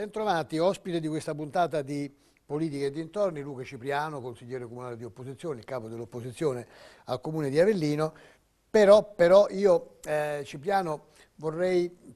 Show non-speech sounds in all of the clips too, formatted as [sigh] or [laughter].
Bentrovati, ospite di questa puntata di Politica e dintorni, Luca Cipriano, consigliere comunale di opposizione, il capo dell'opposizione al comune di Avellino. Però, però io, eh, Cipriano, vorrei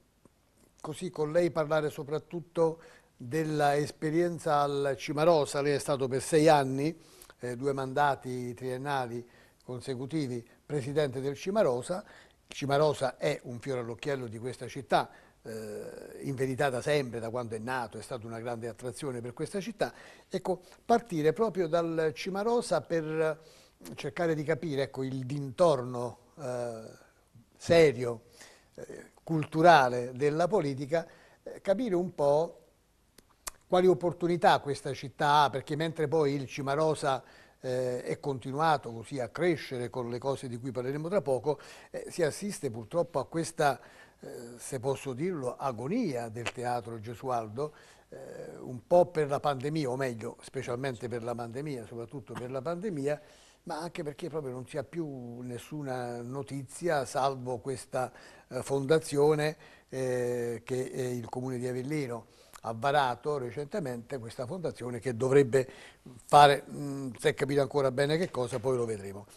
così con lei parlare soprattutto dell'esperienza al Cimarosa. Lei è stato per sei anni, eh, due mandati triennali consecutivi, presidente del Cimarosa. Il Cimarosa è un fiore all'occhiello di questa città, eh, in verità da sempre, da quando è nato, è stata una grande attrazione per questa città, ecco, partire proprio dal Cimarosa per eh, cercare di capire ecco, il dintorno eh, serio, eh, culturale della politica, eh, capire un po' quali opportunità questa città ha, perché mentre poi il Cimarosa eh, è continuato così a crescere con le cose di cui parleremo tra poco, eh, si assiste purtroppo a questa eh, se posso dirlo, agonia del teatro Gesualdo, eh, un po' per la pandemia, o meglio, specialmente per la pandemia, soprattutto per la pandemia, ma anche perché proprio non si ha più nessuna notizia, salvo questa eh, fondazione eh, che il Comune di Avellino ha varato recentemente, questa fondazione che dovrebbe fare, mh, mm, se è capito ancora bene che cosa, poi lo vedremo.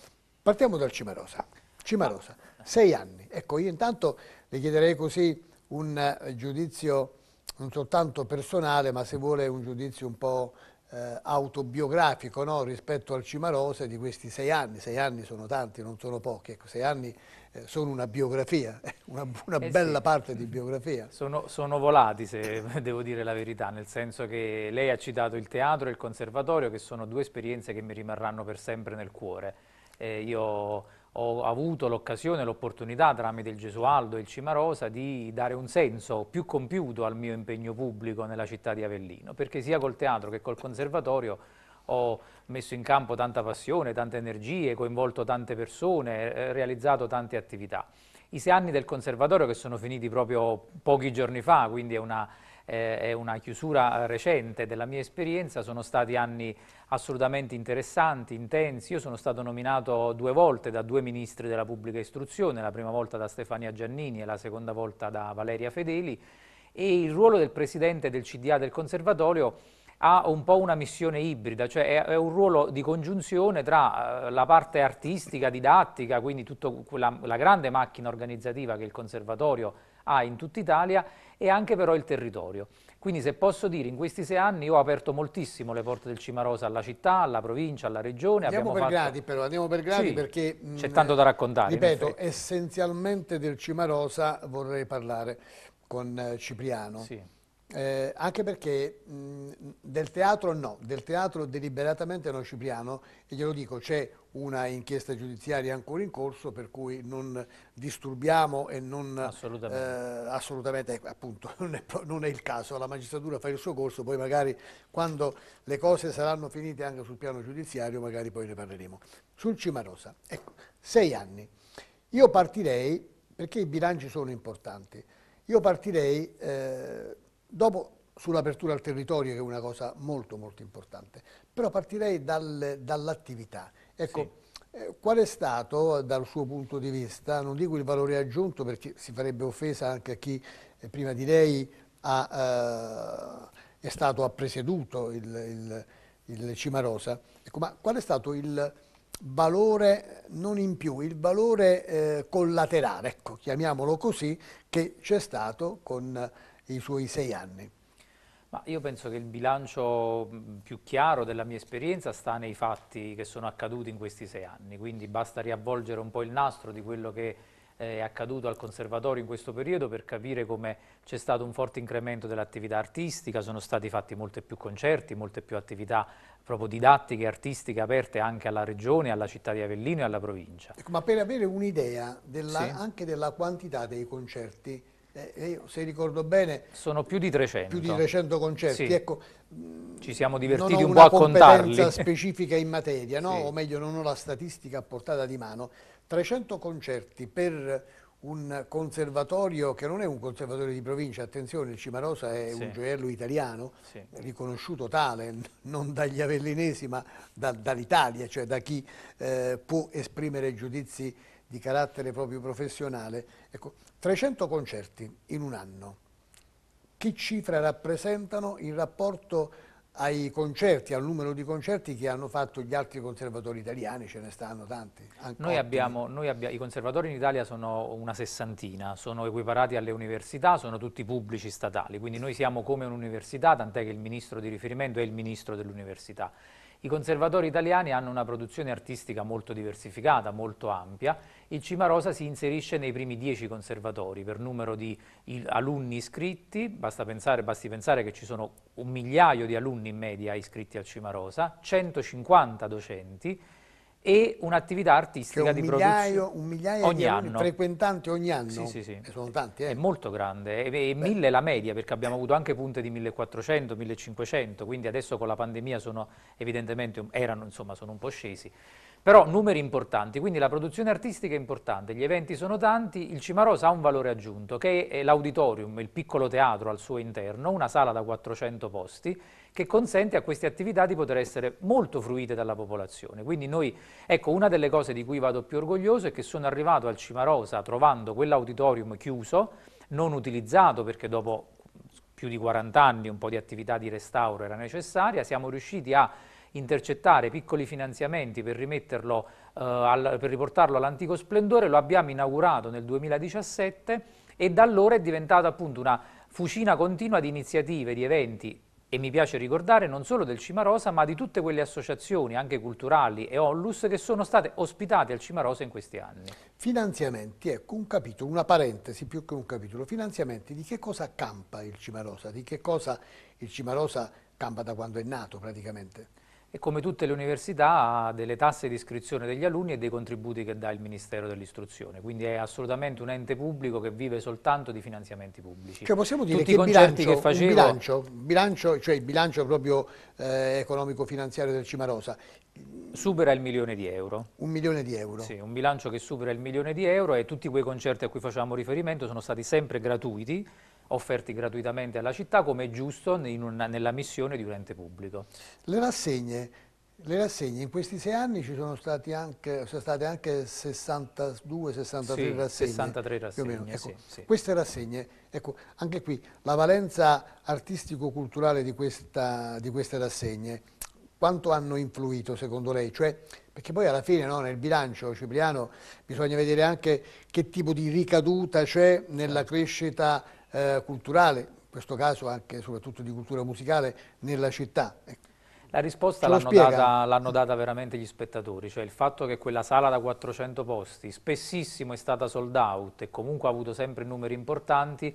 Partiamo dal Cimarosa. Cimarosa, sei anni. Ecco, io intanto le chiederei così un eh, giudizio non soltanto personale, ma se vuole un giudizio un po' eh, autobiografico no? rispetto al Cimarose di questi sei anni. Sei anni sono tanti, non sono pochi. Ecco, sei anni eh, sono una biografia, [laughs] una, una eh bella sì. parte di biografia. Sono, sono, volati, se [laughs] devo dire la verità, nel senso che lei ha citato il teatro e il conservatorio, che sono due esperienze che mi rimarranno per sempre nel cuore. Eh, io ho avuto l'occasione, l'opportunità tramite il Gesualdo e il Cimarosa di dare un senso più compiuto al mio impegno pubblico nella città di Avellino, perché sia col teatro che col conservatorio ho messo in campo tanta passione, tante energie, coinvolto tante persone, eh, realizzato tante attività. I sei anni del conservatorio che sono finiti proprio pochi giorni fa, quindi è una eh, è una chiusura recente della mia esperienza, sono stati anni assolutamente interessanti, intensi. Io sono stato nominato due volte da due ministri della pubblica istruzione, la prima volta da Stefania Giannini e la seconda volta da Valeria Fedeli e il ruolo del presidente del CDA del Conservatorio ha un po' una missione ibrida, cioè è, un ruolo di congiunzione tra eh, la parte artistica, didattica, quindi tutta la grande macchina organizzativa che il conservatorio ha ha in tutta Italia e anche però il territorio. Quindi se posso dire, in questi sei anni io ho aperto moltissimo le porte del Cimarosa alla città, alla provincia, alla regione. Andiamo per fatto... gradi però, andiamo per gradi sì, perché... Mm, c'è tanto da raccontare. Ripeto, essenzialmente del Cimarosa vorrei parlare con eh, Cipriano. Sì. Eh, anche perché mh, del teatro no, del teatro deliberatamente no Cipriano, e glielo dico, c'è una inchiesta giudiziaria ancora in corso per cui non disturbiamo e non... Assolutamente, eh, assolutamente ecco, appunto, [laughs] non è, non è, il caso, la magistratura fa il suo corso, poi magari quando le cose saranno finite anche sul piano giudiziario magari poi ne parleremo. Sul Cimarosa, ecco, sei anni. Io partirei, perché i bilanci sono importanti, io partirei... Eh, Dopo sull'apertura al territorio che è una cosa molto molto importante, però partirei dal, dall'attività. Ecco, sì. eh, qual è stato dal suo punto di vista, non dico il valore aggiunto perché si farebbe offesa anche a chi eh, prima di lei ha, eh, è stato, ha presieduto il, il, il Cimarosa, ecco, ma qual è stato il valore non in più, il valore eh, collaterale, ecco, chiamiamolo così, che c'è stato con i suoi sei anni? Ma io penso che il bilancio mm, più chiaro della mia esperienza sta nei fatti che sono accaduti in questi sei anni, quindi basta riavvolgere un po' il nastro di quello che eh, è accaduto al conservatorio in questo periodo per capire come c'è stato un forte incremento dell'attività artistica, sono stati fatti molti più concerti, molte più attività proprio didattiche e artistiche aperte anche alla regione, alla città di Avellino e alla provincia. Ecco, ma per avere un'idea sì. anche della quantità dei concerti eh, eh se ricordo bene... Sono più di 300. Più di 300 concerti, sì. ecco, Ci mm, siamo divertiti un po' a contarli. Non ho una competenza specifica in materia, no? [laughs] sì. o meglio non ho la statistica a portata di mano. 300 concerti per un conservatorio che non è un conservatorio di provincia, attenzione, il Cimarosa è sì. un gioiello italiano, sì. riconosciuto tale [laughs] non dagli avellinesi ma da, dall'Italia, cioè da chi eh, può esprimere giudizi di carattere proprio professionale. Ecco, 300 concerti in un anno. Che cifra rappresentano in rapporto ai concerti, al numero di concerti che hanno fatto gli altri conservatori italiani, ce ne stanno tanti. Noi abbiamo, noi abbiamo, I conservatori in Italia sono una sessantina, sono equiparati alle università, sono tutti pubblici statali, quindi noi siamo come un'università, tant'è che il ministro di riferimento è il ministro dell'università. I conservatori italiani hanno una produzione artistica molto diversificata, molto ampia. Il Cimarosa si inserisce nei primi dieci conservatori per numero di alunni iscritti, Basta pensare, basti pensare che ci sono un migliaio di alunni in media iscritti al Cimarosa, 150 docenti, e un'attività artistica cioè, un di migliaio, produzione. Un migliaio ogni di anno. frequentanti ogni anno. Sì, sì, sì. Eh, sono tanti, eh. È molto grande, eh, e, e mille la media, perché abbiamo avuto anche punte di 1400, 1500, quindi adesso con la pandemia sono evidentemente, erano insomma, sono un po' scesi. Però numeri importanti, quindi la produzione artistica è importante, gli eventi sono tanti, il Cimarosa ha un valore aggiunto, che è l'auditorium, il piccolo teatro al suo interno, una sala da 400 posti, che consente a queste attività di poter essere molto fruite dalla popolazione. Quindi noi, ecco, una delle cose di cui vado più orgoglioso è che sono arrivato al Cimarosa trovando quell'auditorium chiuso, non utilizzato perché dopo più di 40 anni un po' di attività di restauro era necessaria, siamo riusciti a intercettare piccoli finanziamenti per, rimetterlo, eh, al, per riportarlo all'antico splendore, lo abbiamo inaugurato nel 2017 e da allora è diventata appunto una fucina continua di iniziative, di eventi e mi piace ricordare non solo del Cimarosa, ma di tutte quelle associazioni, anche culturali e onlus, che sono state ospitate al Cimarosa in questi anni. Finanziamenti, ecco, un capitolo, una parentesi più che un capitolo. Finanziamenti, di che cosa campa il Cimarosa? Di che cosa il Cimarosa campa da quando è nato praticamente? e come tutte le università ha delle tasse di iscrizione degli alunni e dei contributi che dà il Ministero dell'Istruzione, quindi è assolutamente un ente pubblico che vive soltanto di finanziamenti pubblici. Cioè possiamo dire Tutti che, bilancio, che facevo... bilancio, bilancio, cioè il bilancio proprio eh, economico-finanziario del Cimarosa, Supera il milione di euro. Un milione di euro? Sì, un bilancio che supera il milione di euro e tutti quei concerti a cui facevamo riferimento sono stati sempre gratuiti, offerti gratuitamente alla città come è giusto una, nella missione di un ente pubblico. Le rassegne, le rassegne, in questi sei anni ci sono, anche, sono state anche 62, 63 sì, rassegne. 63 rassegne, ecco, sì, sì. Queste rassegne, ecco, anche qui la valenza artistico-culturale di, di queste rassegne quanto hanno influito secondo lei? Cioè, perché poi alla fine no, nel bilancio Cipriano bisogna vedere anche che tipo di ricaduta c'è nella certo. crescita eh, culturale, in questo caso anche soprattutto di cultura musicale, nella città. Ecco. La risposta l'hanno data, data, veramente gli spettatori, cioè il fatto che quella sala da 400 posti spessissimo è stata sold out e comunque ha avuto sempre numeri importanti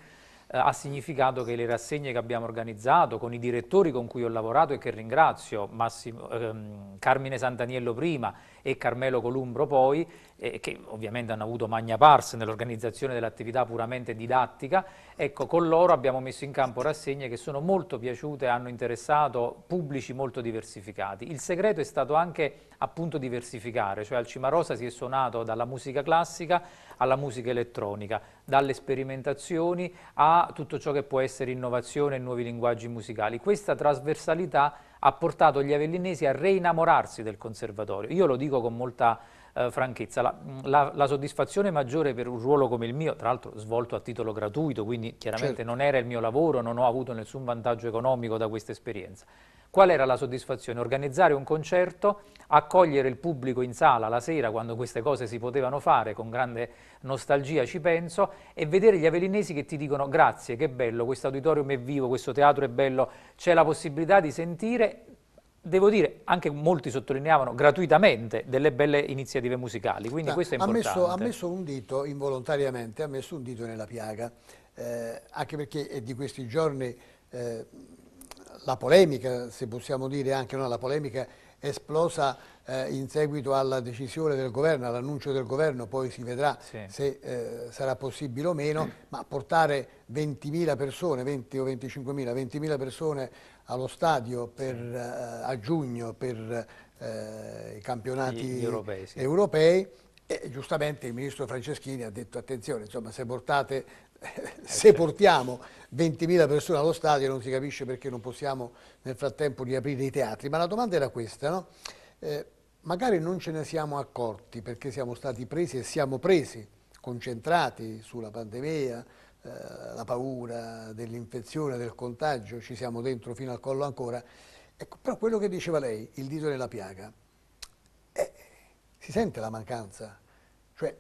eh, ha significato che le rassegne che abbiamo organizzato con i direttori con cui ho lavorato e che ringrazio, Massimo, ehm, Carmine Santaniello prima e Carmelo Columbro poi, eh, che ovviamente hanno avuto magna pars nell'organizzazione dell'attività puramente didattica, ecco con loro abbiamo messo in campo rassegne che sono molto piaciute, hanno interessato pubblici molto diversificati. Il segreto è stato anche appunto diversificare, cioè al Cimarosa si è suonato dalla musica classica alla musica elettronica, dalle sperimentazioni a tutto ciò che può essere innovazione e nuovi linguaggi musicali. Questa trasversalità ha portato gli avellinesi a reinnamorarsi del conservatorio. Io lo dico con molta eh, franchezza. La, la, la, soddisfazione maggiore per un ruolo come il mio, tra l'altro svolto a titolo gratuito, quindi chiaramente certo. non era il mio lavoro, non ho avuto nessun vantaggio economico da questa esperienza. Qual era la soddisfazione? Organizzare un concerto, accogliere il pubblico in sala la sera quando queste cose si potevano fare, con grande nostalgia ci penso, e vedere gli avellinesi che ti dicono grazie, che bello, questo auditorium è vivo, questo teatro è bello, c'è la possibilità di sentire devo dire, anche molti sottolineavano gratuitamente delle belle iniziative musicali, quindi Ma questo è importante. Ha messo, ha messo un dito, involontariamente, ha messo un dito nella piaga, eh, anche perché è di questi giorni eh, la polemica, se possiamo dire anche no, la polemica esplosa eh, in seguito alla decisione del governo, all'annuncio del governo, poi si vedrà sì. se eh, sarà possibile o meno, [clears throat] ma portare 20.000 persone, 20 o 25.000, 20.000 persone allo stadio per, sì. uh, a giugno per uh, i campionati gli, gli europei, sì. europei e giustamente il ministro Franceschini ha detto attenzione, insomma se portate eh, se certo. portiamo 20.000 persone allo stadio non si capisce perché non possiamo nel frattempo riaprire i teatri, ma la domanda era questa, no? eh, magari non ce ne siamo accorti perché siamo stati presi e siamo presi, concentrati sulla pandemia, eh, la paura dell'infezione, del contagio, ci siamo dentro fino al collo ancora. Ecco, però quello che diceva lei, il dito nella piaga, eh, si sente la mancanza, cioè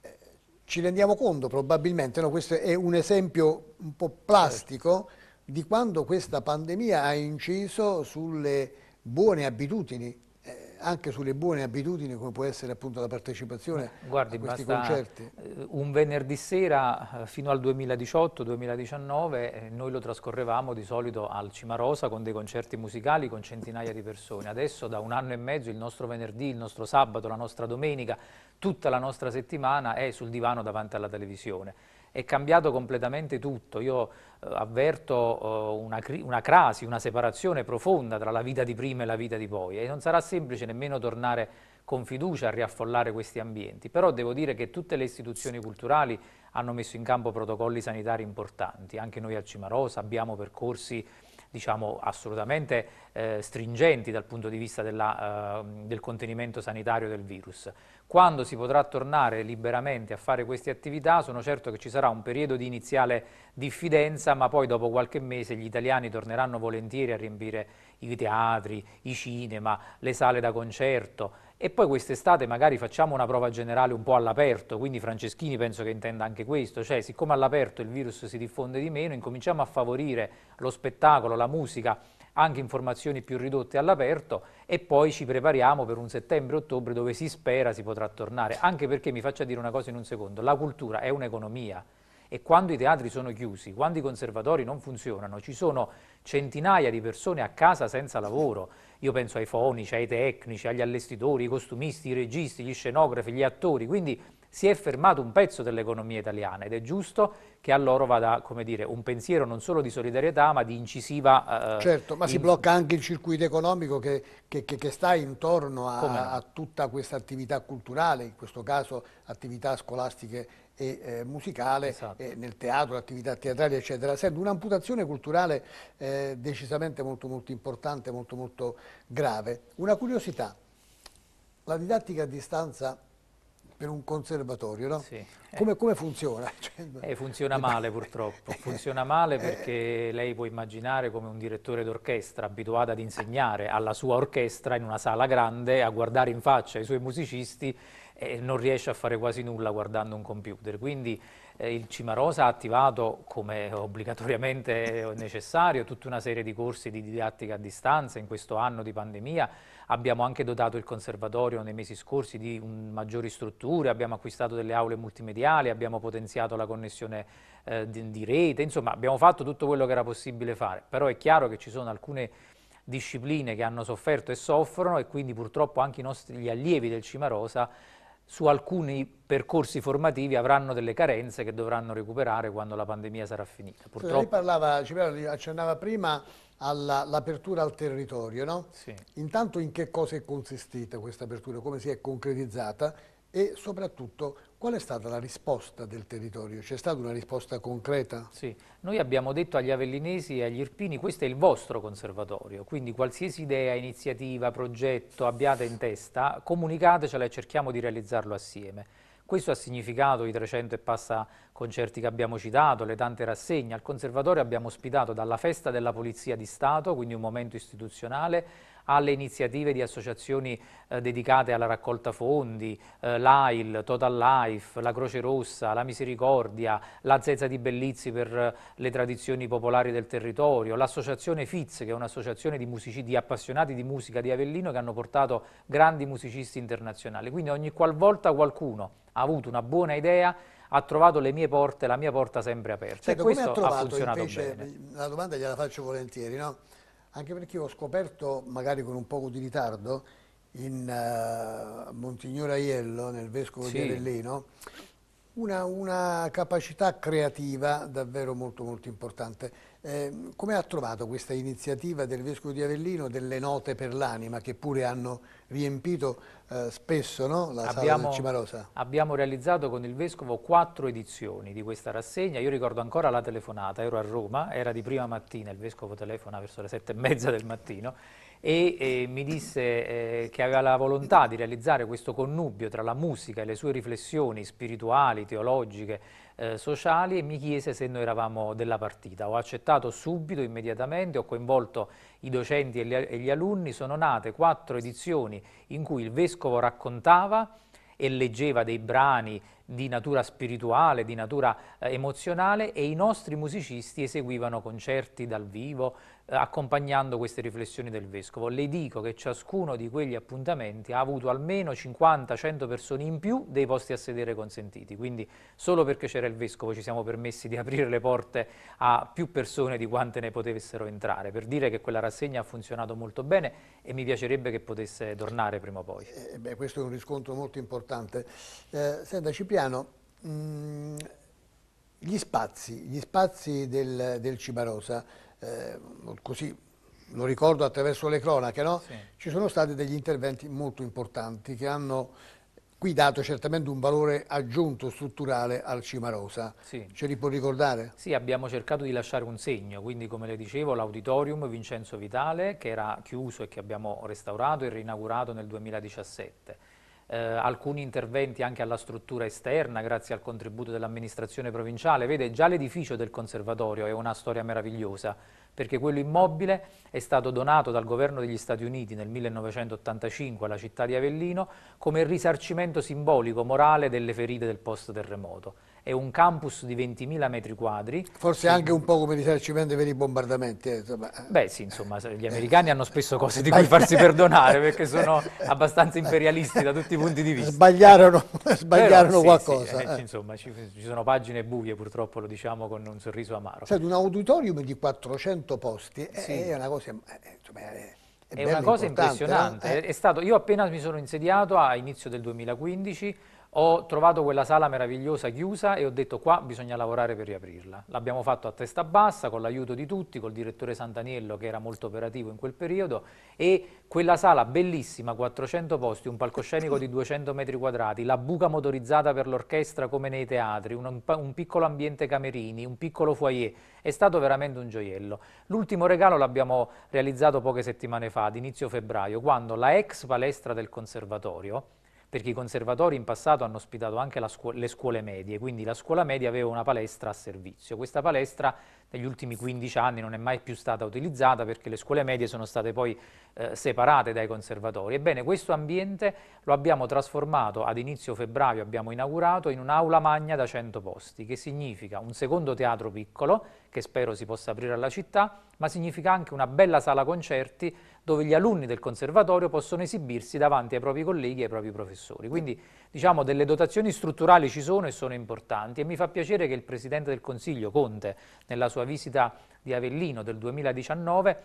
eh, ci rendiamo conto probabilmente, no? questo è un esempio un po' plastico di quando questa pandemia ha inciso sulle buone abitudini anche sulle buone abitudini come può essere appunto la partecipazione Guardi, a questi concerti? Eh, un venerdì sera eh, fino al 2018-2019 eh, noi lo trascorrevamo di solito al Cimarosa con dei concerti musicali con centinaia di persone. Adesso da un anno e mezzo il nostro venerdì, il nostro sabato, la nostra domenica, tutta la nostra settimana è sul divano davanti alla televisione è cambiato completamente tutto. Io eh, avverto eh, una, una, crasi, una separazione profonda tra la vita di prima e la vita di poi e non sarà semplice nemmeno tornare con fiducia a riaffollare questi ambienti, però devo dire che tutte le istituzioni culturali hanno messo in campo protocolli sanitari importanti, anche noi a Cimarosa abbiamo percorsi diciamo, assolutamente eh, stringenti dal punto di vista della, eh, del contenimento sanitario del virus. Quando si potrà tornare liberamente a fare queste attività sono certo che ci sarà un periodo di iniziale diffidenza ma poi dopo qualche mese gli italiani torneranno volentieri a riempire i teatri, i cinema, le sale da concerto, e poi quest'estate magari facciamo una prova generale un po' all'aperto, quindi Franceschini penso che intenda anche questo, cioè siccome all'aperto il virus si diffonde di meno, incominciamo a favorire lo spettacolo, la musica, anche informazioni più ridotte all'aperto e poi ci prepariamo per un settembre-ottobre dove si spera si potrà tornare, anche perché mi faccia dire una cosa in un secondo, la cultura è un'economia e quando i teatri sono chiusi, quando i conservatori non funzionano, ci sono centinaia di persone a casa senza lavoro, io penso ai fonici, ai tecnici, agli allestitori, ai costumisti, ai registi, agli scenografi, agli attori, quindi si è fermato un pezzo dell'economia italiana ed è giusto che a loro vada dire, un pensiero non solo di solidarietà ma di incisiva... Eh, eh certo, ma in... si blocca anche il circuito economico che, che, che, che sta intorno a, a tutta questa attività culturale, in questo caso attività scolastiche e eh, musicale, esatto. e nel teatro, attività teatrali, eccetera. Sendo un'amputazione culturale eh, decisamente molto, molto importante, molto, molto grave. Una curiosità, la didattica a distanza per un conservatorio, no? sì. Eh. come, come, funziona? [laughs] Cioè, eh, funziona male purtroppo, [laughs] funziona male eh. perché lei può immaginare come un direttore d'orchestra abituato ad insegnare alla sua orchestra in una sala grande, a guardare in faccia i suoi musicisti e non riesce a fare quasi nulla guardando un computer. Quindi eh, il Cimarosa ha attivato, come obbligatoriamente è necessario, tutta una serie di corsi di didattica a distanza in questo anno di pandemia. Abbiamo anche dotato il conservatorio nei mesi scorsi di un, maggiori strutture, abbiamo acquistato delle aule multimediali, abbiamo potenziato la connessione eh, di, di rete, insomma abbiamo fatto tutto quello che era possibile fare. Però è chiaro che ci sono alcune discipline che hanno sofferto e soffrono e quindi purtroppo anche nostri, gli allievi del Cimarosa su alcuni percorsi formativi avranno delle carenze che dovranno recuperare quando la pandemia sarà finita. Purtroppo... Lei parlava, Cipriano accennava prima all'apertura al territorio, no? Sì. Intanto in che cosa è consistita questa apertura, come si è concretizzata e soprattutto Qual è stata la risposta del territorio? C'è stata una risposta concreta? Sì, noi abbiamo detto agli avellinesi e agli irpini questo è il vostro conservatorio, quindi qualsiasi idea, iniziativa, progetto abbiate in testa, comunicatecela e cerchiamo di realizzarlo assieme. Questo ha significato i 300 e passa concerti che abbiamo citato, le tante rassegne. Al Conservatorio abbiamo ospitato dalla festa della Polizia di Stato, quindi un momento istituzionale, alle iniziative di associazioni eh, dedicate alla raccolta fondi, eh, l'AIL, Total Life, la Croce Rossa, la Misericordia, la Zezza di Bellizzi per eh, le tradizioni popolari del territorio, l'associazione FITS che è un'associazione di, di, appassionati di musica di Avellino che hanno portato grandi musicisti internazionali. Quindi ogni qualvolta qualcuno ha avuto una buona idea ha trovato le mie porte, la mia porta sempre aperta. Certo, e questo ha, trovato, ha funzionato invece, bene. La domanda gliela faccio volentieri, no? anche perché ho scoperto, magari con un poco di ritardo, in uh, Monsignor Aiello, nel Vescovo sì. di Avellino, una, una capacità creativa davvero molto molto importante. Eh, come ha trovato questa iniziativa del Vescovo di Avellino delle note per l'anima che pure hanno riempito eh, spesso no? la abbiamo, sala Cimarosa? Abbiamo realizzato con il Vescovo quattro edizioni di questa rassegna, io ricordo ancora la telefonata, ero a Roma, era di prima mattina, il Vescovo telefona verso le sette e mezza del mattino e, e mi disse eh, che aveva la volontà di realizzare questo connubio tra la musica e le sue riflessioni spirituali, teologiche, eh, sociali e mi chiese se noi eravamo della partita. Ho accettato subito, immediatamente, ho coinvolto i docenti e gli, e gli alunni, sono nate quattro edizioni in cui il vescovo raccontava e leggeva dei brani di natura spirituale, di natura eh, emozionale e i nostri musicisti eseguivano concerti dal vivo, accompagnando queste riflessioni del Vescovo. Le dico che ciascuno di quegli appuntamenti ha avuto almeno 50-100 persone in più dei posti a sedere consentiti, quindi solo perché c'era il Vescovo ci siamo permessi di [laughs] aprire le porte a più persone di quante ne potessero entrare, per dire che quella rassegna ha funzionato molto bene e mi piacerebbe che potesse tornare prima o poi. Eh, eh beh, questo è un riscontro molto importante. Eh, senta Cipriano, mh, mm, gli spazi, gli spazi del, del Cimarosa, eh, così lo ricordo attraverso le cronache, no? sì. ci sono stati degli interventi molto importanti che hanno qui dato certamente un valore aggiunto strutturale al Cimarosa. Sì. Ce li può ricordare? Sì, abbiamo cercato di lasciare un segno, quindi come le dicevo l'auditorium Vincenzo Vitale che era chiuso e che abbiamo restaurato e rinaugurato nel 2017 eh, alcuni interventi anche alla struttura esterna grazie al contributo dell'amministrazione provinciale. Vede, già l'edificio del conservatorio è una storia meravigliosa perché quello immobile è stato donato dal governo degli Stati Uniti nel 1985 alla città di Avellino come risarcimento simbolico, morale delle ferite del post terremoto è un campus di 20.000 metri quadri. Forse sì. anche un po' come risarcimento per i bombardamenti. Eh, Beh sì, insomma, gli americani eh. hanno spesso cose di cui farsi [laughs] perdonare perché sono abbastanza imperialisti da tutti i punti di vista. Sbagliarono, sbagliarono Però, qualcosa. Sì, eh, eh. Insomma, ci, ci, sono pagine buie purtroppo, lo diciamo con un sorriso amaro. Cioè, un auditorium di 400 posti eh, è una cosa... Insomma, è, è, è una cosa impressionante. Eh? È stato, io appena mi sono insediato a inizio del 2015 ho trovato quella sala meravigliosa chiusa e ho detto qua bisogna lavorare per riaprirla. L'abbiamo fatto a testa bassa, con l'aiuto di tutti, col direttore Santaniello che era molto operativo in quel periodo e quella sala bellissima, 400 posti, un palcoscenico di 200 metri quadrati, la buca motorizzata per l'orchestra come nei teatri, un, un, piccolo ambiente camerini, un piccolo foyer, è stato veramente un gioiello. L'ultimo regalo l'abbiamo realizzato poche settimane fa, ad inizio febbraio, quando la ex palestra del conservatorio, perché i conservatori in passato hanno ospitato anche scu le scuole medie, quindi la scuola media aveva una palestra a servizio. Questa palestra negli ultimi 15 anni non è mai più stata utilizzata perché le scuole medie sono state poi eh, separate dai conservatori. Ebbene, questo ambiente lo abbiamo trasformato ad inizio febbraio, abbiamo inaugurato, in un'aula magna da 100 posti, che significa un secondo teatro piccolo, che spero si possa aprire alla città, ma significa anche una bella sala concerti dove gli alunni del conservatorio possono esibirsi davanti ai propri colleghi e ai propri professori. Quindi, diciamo, delle dotazioni strutturali ci sono e sono importanti e mi fa piacere che il Presidente del Consiglio, Conte, nella sua sua visita di Avellino del 2019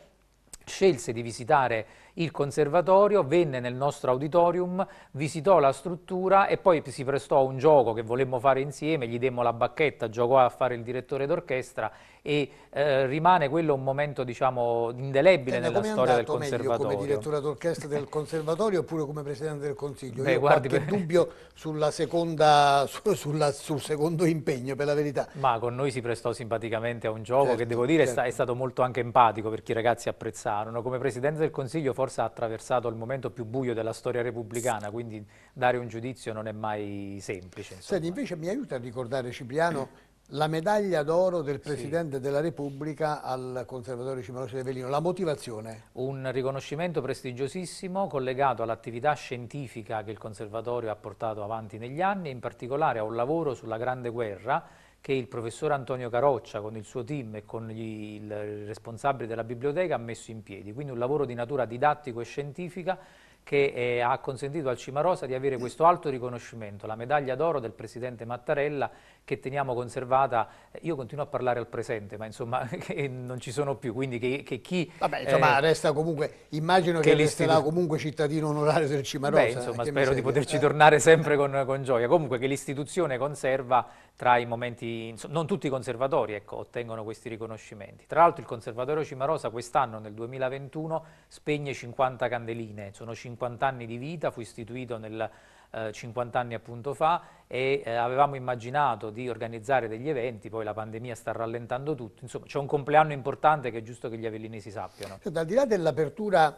scelse di visitare il conservatorio, venne nel nostro auditorium, visitò la struttura e poi si prestò a un gioco che volemmo fare insieme, gli demmo la bacchetta, giocò a fare il direttore d'orchestra e eh, rimane quello un momento diciamo, indelebile Tenne, nella storia del conservatorio. Meglio come direttore d'orchestra del conservatorio oppure come presidente del consiglio? Beh, Io guardi, ho qualche per... dubbio sulla seconda, su, sulla, sul secondo impegno per la verità. Ma con noi si prestò simpaticamente a un gioco certo, che devo dire certo. è stato molto anche empatico perché i ragazzi apprezzarono. Come presidente del consiglio forse ha attraversato il momento più buio della storia repubblicana quindi dare un giudizio non è mai semplice. Senti, invece mi aiuta a ricordare Cipriano la medaglia d'oro del Presidente sì. della Repubblica al Conservatorio Cimarosa di Velino. La motivazione? Un riconoscimento prestigiosissimo collegato all'attività scientifica che il Conservatorio ha portato avanti negli anni, in particolare a un lavoro sulla Grande Guerra che il professor Antonio Caroccia con il suo team e con gli, il responsabile della biblioteca ha messo in piedi. Quindi un lavoro di natura didattico e scientifica che eh, ha consentito al Cimarosa di avere questo alto riconoscimento, la medaglia d'oro del Presidente Mattarella che teniamo conservata, eh, io continuo a parlare al presente, ma insomma [laughs] non ci sono più, quindi che, che chi... Vabbè, insomma, eh, resta comunque, immagino che, che resterà comunque cittadino onorario del Cimarosa. Beh, insomma, eh, spero di poterci eh. tornare sempre con, con, gioia. Comunque che l'istituzione conserva tra i momenti, insomma, non tutti i conservatori ecco, ottengono questi riconoscimenti. Tra l'altro il Conservatorio Cimarosa quest'anno, nel 2021, spegne 50 candeline, sono 50 anni di vita, fu istituito nel eh, 50 anni appunto fa e eh, avevamo immaginato di organizzare degli eventi, poi la pandemia sta rallentando tutto, insomma c'è un compleanno importante che è giusto che gli avellinesi sappiano. Sì, al di là dell'apertura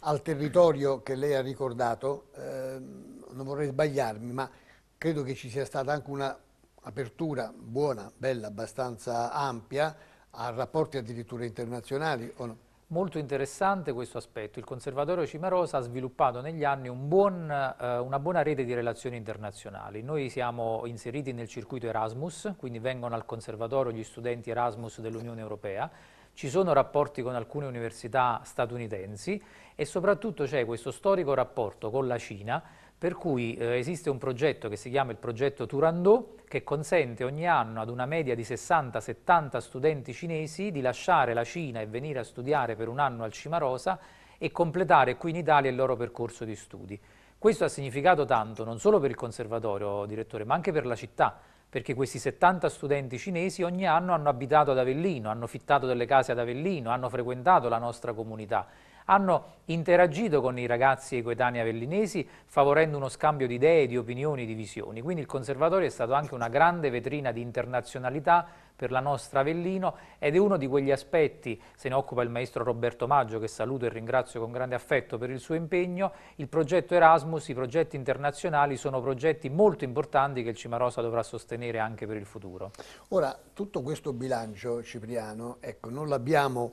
al territorio che lei ha ricordato, eh, non vorrei sbagliarmi, ma credo che ci sia stata anche un'apertura buona, bella, abbastanza ampia a rapporti addirittura internazionali o no? Molto interessante questo aspetto. Il Conservatorio Cimarosa ha sviluppato negli anni un buon, eh, una buona rete di relazioni internazionali. Noi siamo inseriti nel circuito Erasmus, quindi vengono al Conservatorio gli studenti Erasmus dell'Unione Europea, ci sono rapporti con alcune università statunitensi e soprattutto c'è questo storico rapporto con la Cina per cui eh, esiste un progetto che si chiama il progetto Turandot che consente ogni anno ad una media di 60-70 studenti cinesi di lasciare la Cina e venire a studiare per un anno al Cimarosa e completare qui in Italia il loro percorso di studi. Questo ha significato tanto non solo per il conservatorio, direttore, ma anche per la città, perché questi 70 studenti cinesi ogni anno hanno abitato ad Avellino, hanno fittato delle case ad Avellino, hanno frequentato la nostra comunità hanno interagito con i ragazzi e i coetanei avellinesi favorendo uno scambio di idee, di opinioni, di visioni. Quindi il conservatorio è stato anche una grande vetrina di internazionalità per la nostra Avellino ed è uno di quegli aspetti, se ne occupa il maestro Roberto Maggio che saluto e ringrazio con grande affetto per il suo impegno, il progetto Erasmus, i progetti internazionali sono progetti molto importanti che il Cimarosa dovrà sostenere anche per il futuro. Ora, tutto questo bilancio, Cipriano, ecco, non l'abbiamo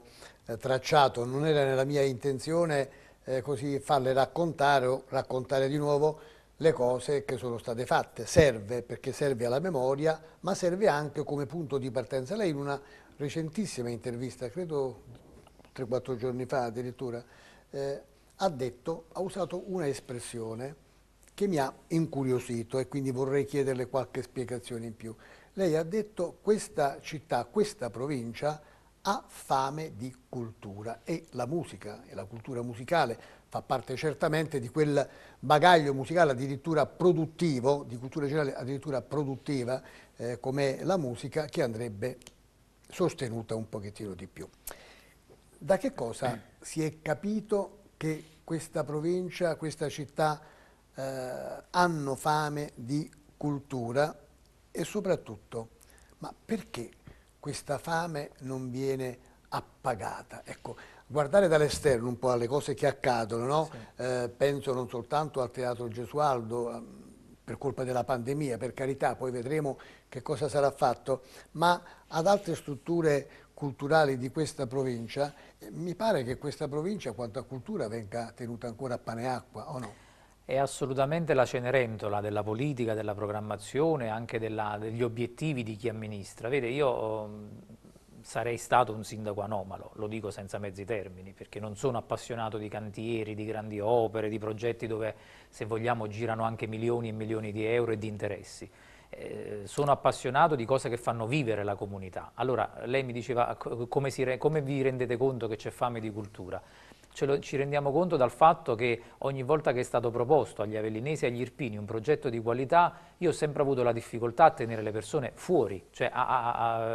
eh, tracciato, non era nella mia intenzione eh, così farle raccontare o raccontare di nuovo le cose che sono state fatte. Serve perché serve alla memoria, ma serve anche come punto di partenza. Lei in una recentissima intervista, credo 3-4 giorni fa addirittura, eh, ha detto, ha usato una espressione che mi ha incuriosito e quindi vorrei chiederle qualche spiegazione in più. Lei ha detto questa città, questa provincia ha fame di cultura e la musica e la cultura musicale fa parte certamente di quel bagaglio musicale addirittura produttivo, di cultura generale addirittura produttiva eh, come la musica che andrebbe sostenuta un pochettino di più. Da che cosa eh. si è capito che questa provincia, questa città eh, hanno fame di cultura e soprattutto ma perché questa fame non viene appagata. Ecco, guardare dall'esterno un po' alle cose che accadono, no? sì. eh, penso non soltanto al Teatro Gesualdo, ehm, per colpa della pandemia, per carità, poi vedremo che cosa sarà fatto, ma ad altre strutture culturali di questa provincia, eh, mi pare che questa provincia quanto a cultura venga tenuta ancora a pane e acqua, o no? è assolutamente la cenerentola della politica, della programmazione, anche della, degli obiettivi di chi amministra. Vede, io ehm, sarei stato un sindaco anomalo, lo dico senza mezzi termini, perché non sono appassionato di cantieri, di grandi opere, di progetti dove, se vogliamo, girano anche milioni e milioni di euro e di interessi. Eh, sono appassionato di cose che fanno vivere la comunità. Allora, lei mi diceva ah, come, come vi rendete conto che c'è fame di cultura? lo, ci rendiamo conto dal fatto che ogni volta che è stato proposto agli avellinesi e agli irpini un progetto di qualità, io ho sempre avuto la difficoltà a tenere le persone fuori, cioè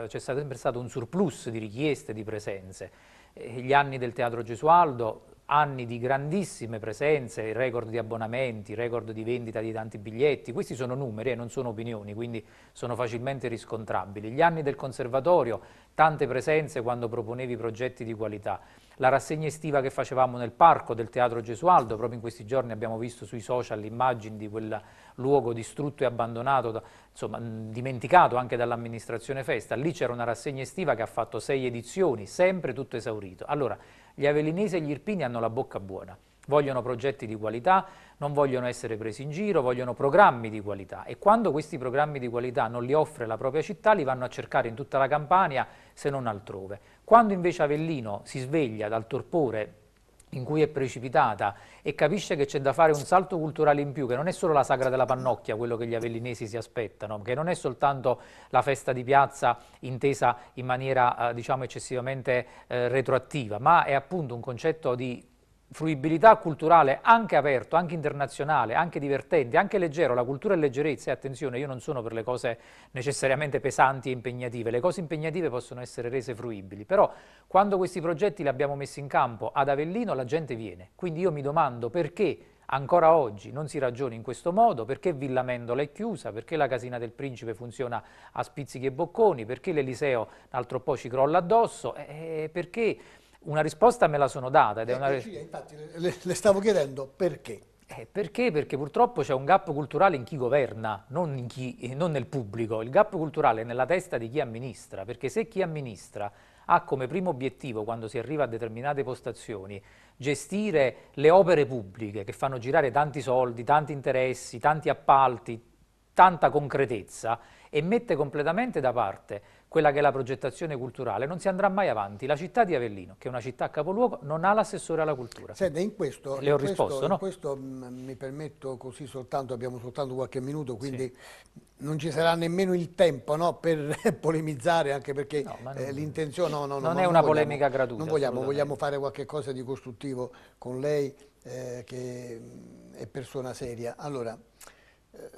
c'è sempre stato un surplus di richieste, di presenze. Eh, gli anni del Teatro Gesualdo, anni di grandissime presenze, record di abbonamenti, record di vendita di tanti biglietti, questi sono numeri e non sono opinioni, quindi sono facilmente riscontrabili. Gli anni del conservatorio, tante presenze quando proponevi progetti di qualità la rassegna estiva che facevamo nel parco del Teatro Gesualdo, proprio in questi giorni abbiamo visto sui social immagini di quel luogo distrutto e abbandonato, da, insomma dimenticato anche dall'amministrazione Festa, lì c'era una rassegna estiva che ha fatto sei edizioni, sempre tutto esaurito. Allora, gli avelinesi e gli irpini hanno la bocca buona vogliono progetti di qualità, non vogliono essere presi in giro, vogliono programmi di qualità e quando questi programmi di qualità non li offre la propria città li vanno a cercare in tutta la Campania se non altrove. Quando invece Avellino si sveglia dal torpore in cui è precipitata e capisce che c'è da fare un salto culturale in più, che non è solo la sagra della pannocchia, quello che gli avellinesi si aspettano, che non è soltanto la festa di piazza intesa in maniera eh, diciamo, eccessivamente eh, retroattiva, ma è appunto un concetto di fruibilità culturale anche aperto, anche internazionale, anche divertente, anche leggero, la cultura è leggerezza e attenzione, io non sono per le cose necessariamente pesanti e impegnative, le cose impegnative possono essere rese fruibili, però quando questi progetti li abbiamo messi in campo ad Avellino la gente viene, quindi io mi domando perché ancora oggi non si ragioni in questo modo, perché Villa Mendola è chiusa, perché la Casina del Principe funziona a spizzichi e bocconi, perché l'Eliseo un altro po' ci crolla addosso, eh, perché una risposta me la sono data. Ed è eh, una... Eh, sì, infatti le, le stavo chiedendo perché. Eh, perché? Perché purtroppo c'è un gap culturale in chi governa, non, in chi, eh, non, nel pubblico. Il gap culturale è nella testa di chi amministra, perché se chi amministra ha come primo obiettivo, quando si arriva a determinate postazioni, gestire le opere pubbliche che fanno girare tanti soldi, tanti interessi, tanti appalti, tanta concretezza e mette completamente da parte quella che è la progettazione culturale, non si andrà mai avanti. La città di Avellino, che è una città capoluogo, non ha l'assessore alla cultura. Senta, in questo, Le ho questo, risposto, no? questo mm, mi permetto così soltanto, abbiamo soltanto qualche minuto, quindi sì. non ci sarà nemmeno il tempo no, per [laughs] polemizzare, anche perché no, eh, l'intenzione... No, no, non, non è una vogliamo, polemica gratuita. Non vogliamo, vogliamo fare qualche cosa di costruttivo con lei, eh, che mm, è persona seria. Allora, eh,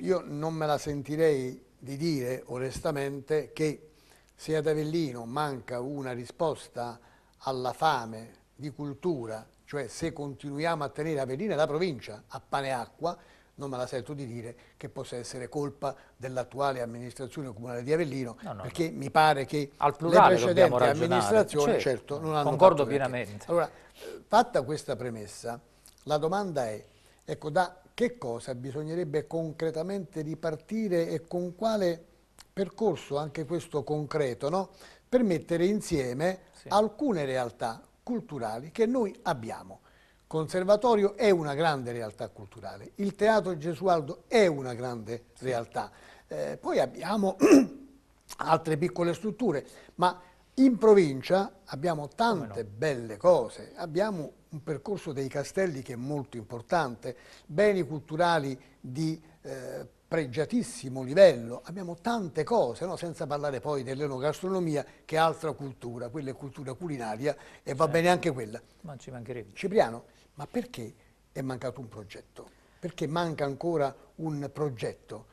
io non me la sentirei di dire onestamente che se ad Avellino manca una risposta alla fame di cultura, cioè se continuiamo a tenere Avellino e la provincia a pane e acqua, non me la sento di dire che possa essere colpa dell'attuale amministrazione comunale di Avellino, no, no, perché no. mi pare che le precedenti amministrazioni cioè, certo non hanno Concordo pienamente. Allora, eh, fatta questa premessa, la domanda è, ecco, da che cosa bisognerebbe concretamente ripartire e con quale percorso, anche questo concreto, no? per mettere insieme sì. alcune realtà culturali che noi abbiamo. Conservatorio è una grande realtà culturale, il Teatro Gesualdo è una grande sì. realtà, eh, poi abbiamo [clears throat] altre piccole strutture, ma in provincia abbiamo tante no. belle cose, abbiamo un percorso dei castelli che è molto importante, beni culturali di eh, pregiatissimo livello, abbiamo tante cose, no? senza parlare poi dell'enogastronomia che è altra cultura, quella è cultura culinaria e va eh, bene anche quella. Ma ci mancherebbe. Cipriano, ma perché è mancato un progetto? Perché manca ancora un progetto?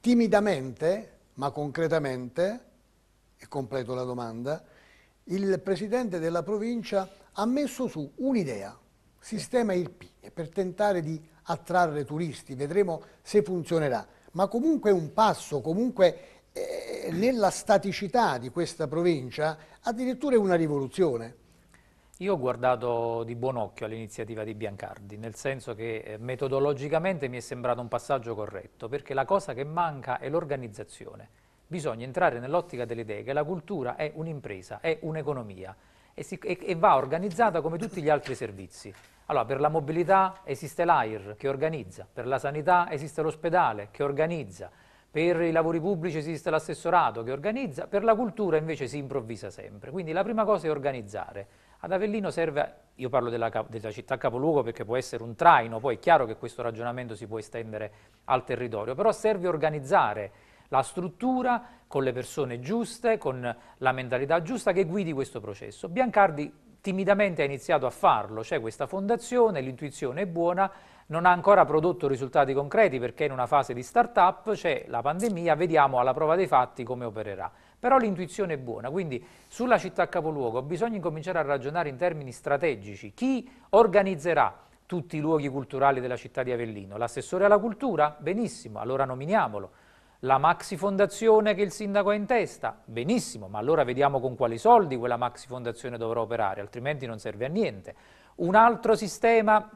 Timidamente, ma concretamente, e completo la domanda, il presidente della provincia ha messo su un'idea, sistema il P, per tentare di attrarre turisti, vedremo se funzionerà, ma comunque è un passo, comunque eh, nella staticità di questa provincia, addirittura è una rivoluzione. Io ho guardato di buon occhio all'iniziativa di Biancardi, nel senso che eh, metodologicamente mi è sembrato un passaggio corretto, perché la cosa che manca è l'organizzazione. Bisogna entrare nell'ottica dell'idea che la cultura è un'impresa, è un'economia e, si, e, e va organizzata come tutti gli altri servizi. Allora, per la mobilità esiste l'AIR che organizza, per la sanità esiste l'ospedale che organizza, per i lavori pubblici esiste l'assessorato che organizza, per la cultura invece si improvvisa sempre. Quindi la prima cosa è organizzare. Ad Avellino serve, io parlo della, della, città capoluogo perché può essere un traino, poi è chiaro che questo ragionamento si può estendere al territorio, però serve organizzare la struttura, con le persone giuste, con la mentalità giusta che guidi questo processo. Biancardi timidamente ha iniziato a farlo, c'è questa fondazione, l'intuizione è buona, non ha ancora prodotto risultati concreti perché è in una fase di start-up, c'è la pandemia, vediamo alla prova dei fatti come opererà. Però l'intuizione è buona, quindi sulla città capoluogo bisogna incominciare a ragionare in termini strategici. Chi organizzerà tutti i luoghi culturali della città di Avellino? L'assessore alla cultura? Benissimo, allora nominiamolo la maxi fondazione che il sindaco ha in testa, benissimo, ma allora vediamo con quali soldi quella maxi fondazione dovrà operare, altrimenti non serve a niente. Un altro sistema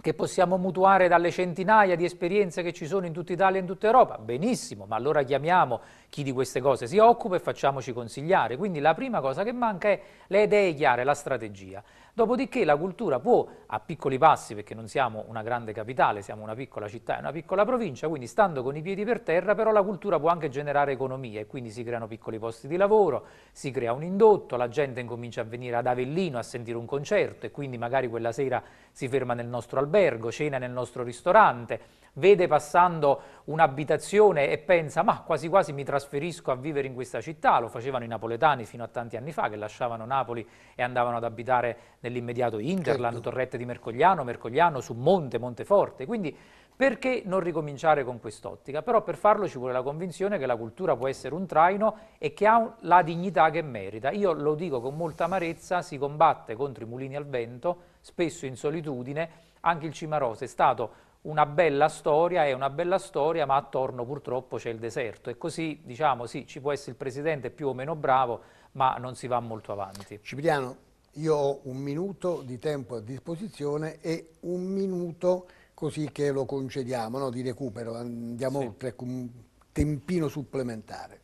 che possiamo mutuare dalle centinaia di esperienze che ci sono in tutta Italia e in tutta Europa, benissimo, ma allora chiamiamo chi di queste cose si occupa e facciamoci consigliare. Quindi la prima cosa che manca è le idee chiare, la strategia. Dopodiché la cultura può, a piccoli passi, perché non siamo una grande capitale, siamo una piccola città e una piccola provincia, quindi stando con i piedi per terra, però la cultura può anche generare economia e quindi si creano piccoli posti di lavoro, si crea un indotto, la gente incomincia a venire ad Avellino a sentire un concerto e quindi magari quella sera si ferma nel nostro albergo, cena nel nostro ristorante, vede passando un'abitazione e pensa ma quasi quasi mi trasferisco a vivere in questa città, lo facevano i napoletani fino a tanti anni fa che lasciavano Napoli e andavano ad abitare nell'immediato Interland, certo. Torrette di Mercogliano, Mercogliano su Monte, Monteforte, quindi perché non ricominciare con quest'ottica? Però per farlo ci vuole la convinzione che la cultura può essere un traino e che ha la dignità che merita. Io lo dico con molta amarezza, si combatte contro i mulini al vento, spesso in solitudine, anche il Cimarosa è stato una bella storia è una bella storia, ma attorno purtroppo c'è il deserto. E così, diciamo, sì, ci può essere il presidente più o meno bravo, ma non si va molto avanti. Cipriano, io ho un minuto di tempo a disposizione e un minuto così che lo concediamo, no? di recupero, andiamo sì. oltre, un tempino supplementare.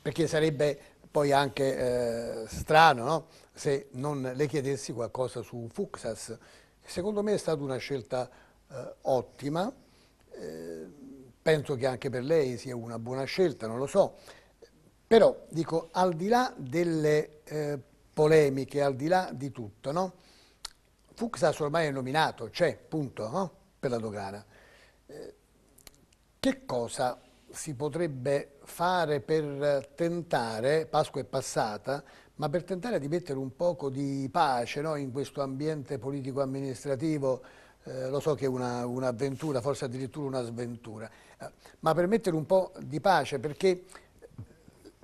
Perché sarebbe poi anche eh, strano no? se non le chiedessi qualcosa su Fuxas. Secondo me è stata una scelta eh, ottima, eh, penso che anche per lei sia una buona scelta, non lo so, però dico al di là delle eh, polemiche, al di là di tutto, no? Fuxas ormai è nominato, c'è, punto, no? per la dogana. Eh, che cosa si potrebbe fare per tentare, Pasqua è passata, ma per tentare di mettere un poco di pace no? in questo ambiente politico-amministrativo eh, lo so che è un'avventura, forse addirittura una sventura, eh, ma per mettere un po' di pace, perché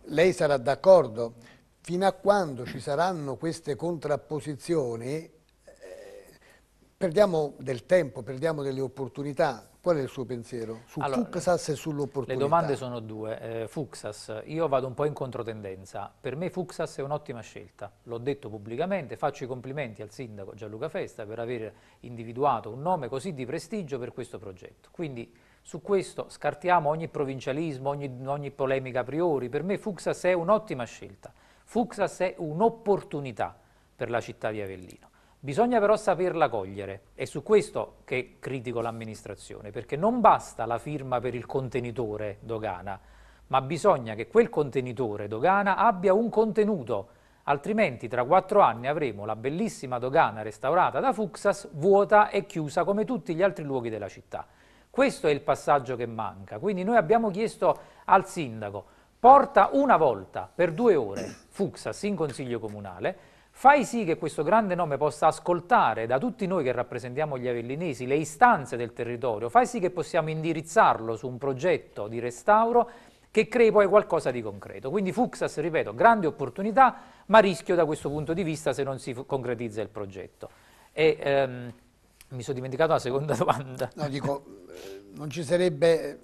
lei sarà d'accordo, fino a quando ci saranno queste contrapposizioni, eh, perdiamo del tempo, perdiamo delle opportunità, Qual è il suo pensiero su allora, Fuxas e sull'opportunità? Le domande sono due. Eh, Fuxas, io vado un po' in controtendenza. Per me Fuxas è un'ottima scelta, l'ho detto pubblicamente, faccio i complimenti al sindaco Gianluca Festa per aver individuato un nome così di prestigio per questo progetto. Quindi su questo scartiamo ogni provincialismo, ogni, ogni polemica a priori. Per me Fuxas è un'ottima scelta. Fuxas è un'opportunità per la città di Avellino. Bisogna però saperla cogliere, è su questo che critico l'amministrazione, perché non basta la firma per il contenitore dogana, ma bisogna che quel contenitore dogana abbia un contenuto, altrimenti tra quattro anni avremo la bellissima dogana restaurata da Fuxas vuota e chiusa come tutti gli altri luoghi della città. Questo è il passaggio che manca, quindi noi abbiamo chiesto al sindaco porta una volta per due ore Fuxas in consiglio comunale Fai sì che questo grande nome possa ascoltare da tutti noi che rappresentiamo gli avellinesi le istanze del territorio, fai sì che possiamo indirizzarlo su un progetto di restauro che crei poi qualcosa di concreto. Quindi Fuxas, ripeto, grande opportunità, ma rischio da questo punto di vista se non si concretizza il progetto. E, ehm, mi sono dimenticato la seconda [laughs] domanda. No, dico, eh, non ci sarebbe eh,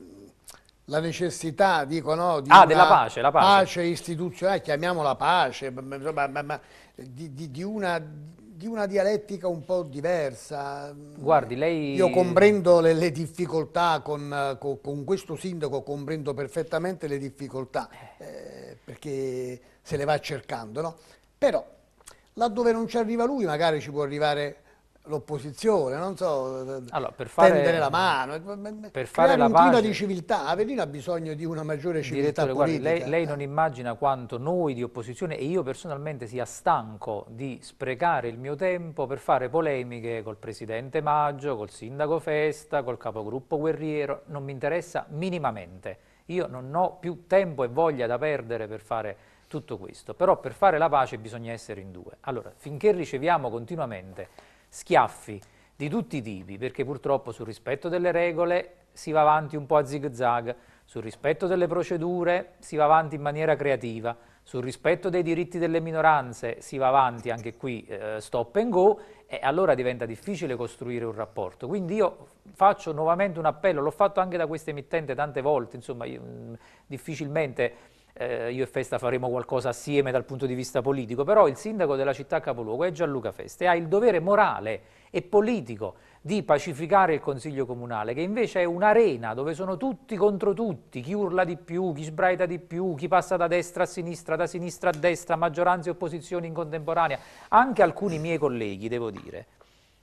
la necessità, dico, no, di ah, della pace, la pace. pace istituzionale, chiamiamola pace, ma, ma, ma di, di, di, una, di, una, dialettica un po' diversa. Guardi, lei... Io comprendo le, le difficoltà con, con, con, questo sindaco, comprendo perfettamente le difficoltà, eh, perché se le va cercando, no? Però laddove non ci arriva lui magari ci può arrivare l'opposizione, non so, allora, per fare, tendere la mano, eh, per fare la un pace, di civiltà, Avellino ha bisogno di una maggiore civiltà politica. Guarda, lei, lei non immagina quanto noi di opposizione e io personalmente sia stanco di sprecare il mio tempo per fare polemiche col Presidente Maggio, col Sindaco Festa, col Capogruppo Guerriero, non mi interessa minimamente. Io non ho più tempo e voglia da perdere per fare tutto questo, però per fare la pace bisogna essere in due. Allora, finché riceviamo continuamente schiaffi di tutti i tipi, perché purtroppo sul rispetto delle regole si va avanti un po' a zig zag, sul rispetto delle procedure si va avanti in maniera creativa, sul rispetto dei diritti delle minoranze si va avanti anche qui eh, stop and go e allora diventa difficile costruire un rapporto. Quindi io faccio nuovamente un appello, l'ho fatto anche da questa emittente tante volte, insomma io, mh, difficilmente eh, io e Festa faremo qualcosa assieme dal punto di vista politico, però il sindaco della città capoluogo è Gianluca Festa e ha il dovere morale e politico di pacificare il Consiglio Comunale, che invece è un'arena dove sono tutti contro tutti, chi urla di più, chi sbraita di più, chi passa da destra a sinistra, da sinistra a destra, maggioranza e opposizione in contemporanea. Anche alcuni miei colleghi, devo dire,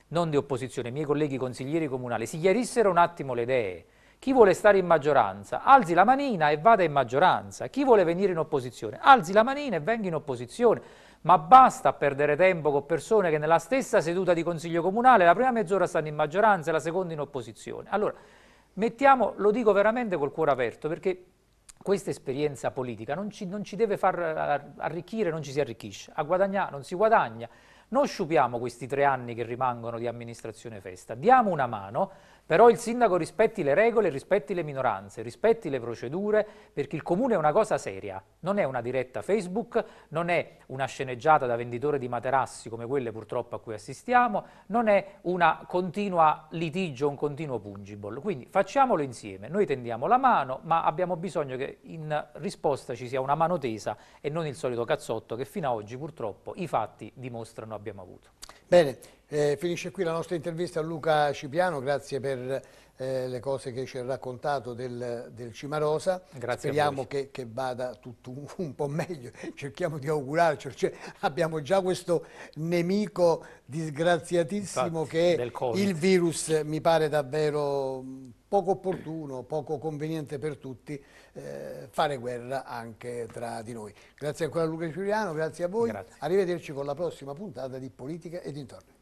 non di opposizione, i miei colleghi consiglieri comunali, si chiarissero un attimo le idee, chi vuole stare in maggioranza, alzi la manina e vada in maggioranza. Chi vuole venire in opposizione, alzi la manina e venga in opposizione. Ma basta perdere tempo con persone che nella stessa seduta di consiglio comunale la prima mezz'ora stanno in maggioranza e la seconda in opposizione. Allora, mettiamo, lo dico veramente col cuore aperto, perché questa esperienza politica non ci, non ci deve far arricchire, non ci si arricchisce. A guadagnare non si guadagna. Non sciupiamo questi tre anni che rimangono di amministrazione festa. Diamo una mano però il sindaco rispetti le regole, rispetti le minoranze, rispetti le procedure, perché il comune è una cosa seria, non è una diretta Facebook, non è una sceneggiata da venditore di materassi come quelle purtroppo a cui assistiamo, non è una continua litigio, un continuo pungible. Quindi facciamolo insieme, noi tendiamo la mano, ma abbiamo bisogno che in risposta ci sia una mano tesa e non il solito cazzotto che fino ad oggi purtroppo i fatti dimostrano abbiamo avuto. Bene, eh, finisce qui la nostra intervista a Luca Cipiano, grazie per eh, le cose che ci ha raccontato del, del Cimarosa. Grazie Speriamo che, che, vada tutto un, un, po' meglio, [laughs] cerchiamo di augurarci. Cioè, abbiamo già questo nemico disgraziatissimo Infatti, che è il virus, mi pare davvero poco opportuno, poco conveniente per tutti eh, fare guerra anche tra di noi. Grazie ancora a Luca Giuliano, grazie a voi, grazie. arrivederci con la prossima puntata di Politica e dintorni.